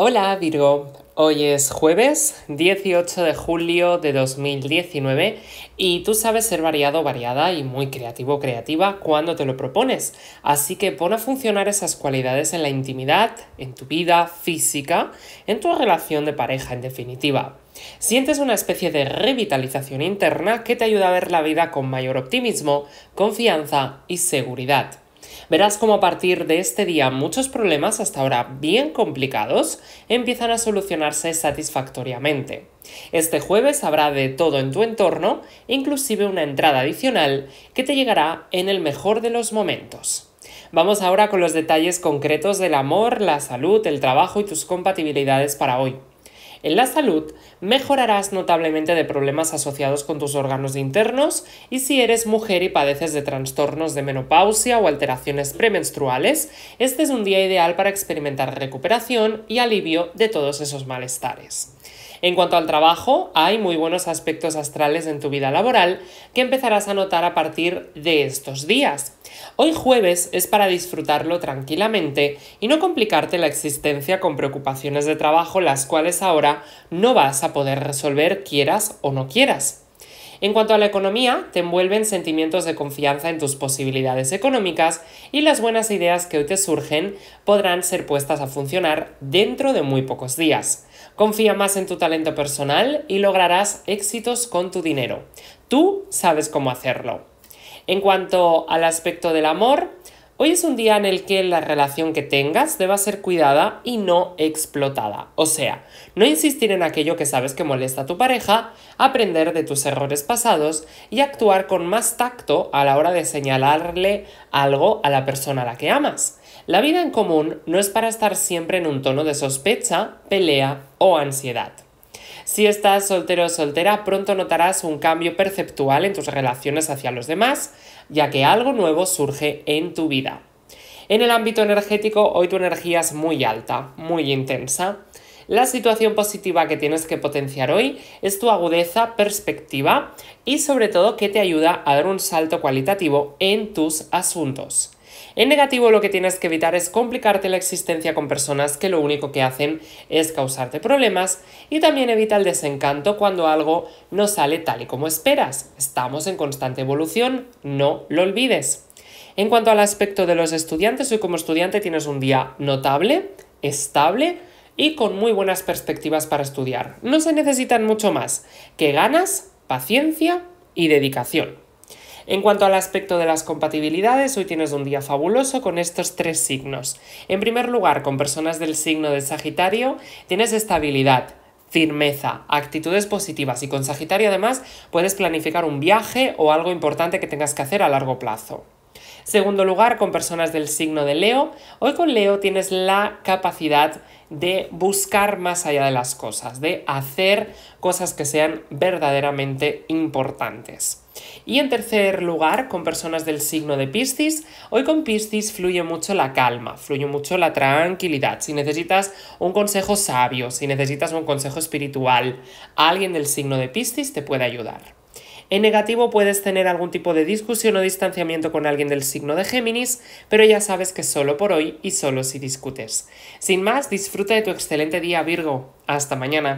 Hola Virgo, hoy es jueves 18 de julio de 2019 y tú sabes ser variado, variada y muy creativo, creativa cuando te lo propones. Así que pon a funcionar esas cualidades en la intimidad, en tu vida física, en tu relación de pareja en definitiva. Sientes una especie de revitalización interna que te ayuda a ver la vida con mayor optimismo, confianza y seguridad. Verás cómo a partir de este día muchos problemas hasta ahora bien complicados empiezan a solucionarse satisfactoriamente. Este jueves habrá de todo en tu entorno, inclusive una entrada adicional que te llegará en el mejor de los momentos. Vamos ahora con los detalles concretos del amor, la salud, el trabajo y tus compatibilidades para hoy. En la salud, mejorarás notablemente de problemas asociados con tus órganos internos y si eres mujer y padeces de trastornos de menopausia o alteraciones premenstruales, este es un día ideal para experimentar recuperación y alivio de todos esos malestares. En cuanto al trabajo, hay muy buenos aspectos astrales en tu vida laboral que empezarás a notar a partir de estos días. Hoy jueves es para disfrutarlo tranquilamente y no complicarte la existencia con preocupaciones de trabajo las cuales ahora no vas a poder resolver quieras o no quieras. En cuanto a la economía, te envuelven sentimientos de confianza en tus posibilidades económicas y las buenas ideas que hoy te surgen podrán ser puestas a funcionar dentro de muy pocos días. Confía más en tu talento personal y lograrás éxitos con tu dinero. Tú sabes cómo hacerlo. En cuanto al aspecto del amor, Hoy es un día en el que la relación que tengas deba ser cuidada y no explotada. O sea, no insistir en aquello que sabes que molesta a tu pareja, aprender de tus errores pasados y actuar con más tacto a la hora de señalarle algo a la persona a la que amas. La vida en común no es para estar siempre en un tono de sospecha, pelea o ansiedad. Si estás soltero o soltera, pronto notarás un cambio perceptual en tus relaciones hacia los demás, ya que algo nuevo surge en tu vida. En el ámbito energético, hoy tu energía es muy alta, muy intensa. La situación positiva que tienes que potenciar hoy es tu agudeza, perspectiva y sobre todo que te ayuda a dar un salto cualitativo en tus asuntos. En negativo lo que tienes que evitar es complicarte la existencia con personas que lo único que hacen es causarte problemas y también evita el desencanto cuando algo no sale tal y como esperas. Estamos en constante evolución, no lo olvides. En cuanto al aspecto de los estudiantes, hoy como estudiante tienes un día notable, estable, y con muy buenas perspectivas para estudiar. No se necesitan mucho más que ganas, paciencia y dedicación. En cuanto al aspecto de las compatibilidades, hoy tienes un día fabuloso con estos tres signos. En primer lugar, con personas del signo de Sagitario, tienes estabilidad firmeza, actitudes positivas y con Sagitario además puedes planificar un viaje o algo importante que tengas que hacer a largo plazo. Segundo lugar, con personas del signo de Leo, hoy con Leo tienes la capacidad de buscar más allá de las cosas, de hacer cosas que sean verdaderamente importantes. Y en tercer lugar, con personas del signo de Piscis, hoy con Piscis fluye mucho la calma, fluye mucho la tranquilidad. Si necesitas un consejo sabio, si necesitas un consejo espiritual, alguien del signo de Piscis te puede ayudar. En negativo puedes tener algún tipo de discusión o distanciamiento con alguien del signo de Géminis, pero ya sabes que solo por hoy y solo si discutes. Sin más, disfruta de tu excelente día Virgo. Hasta mañana.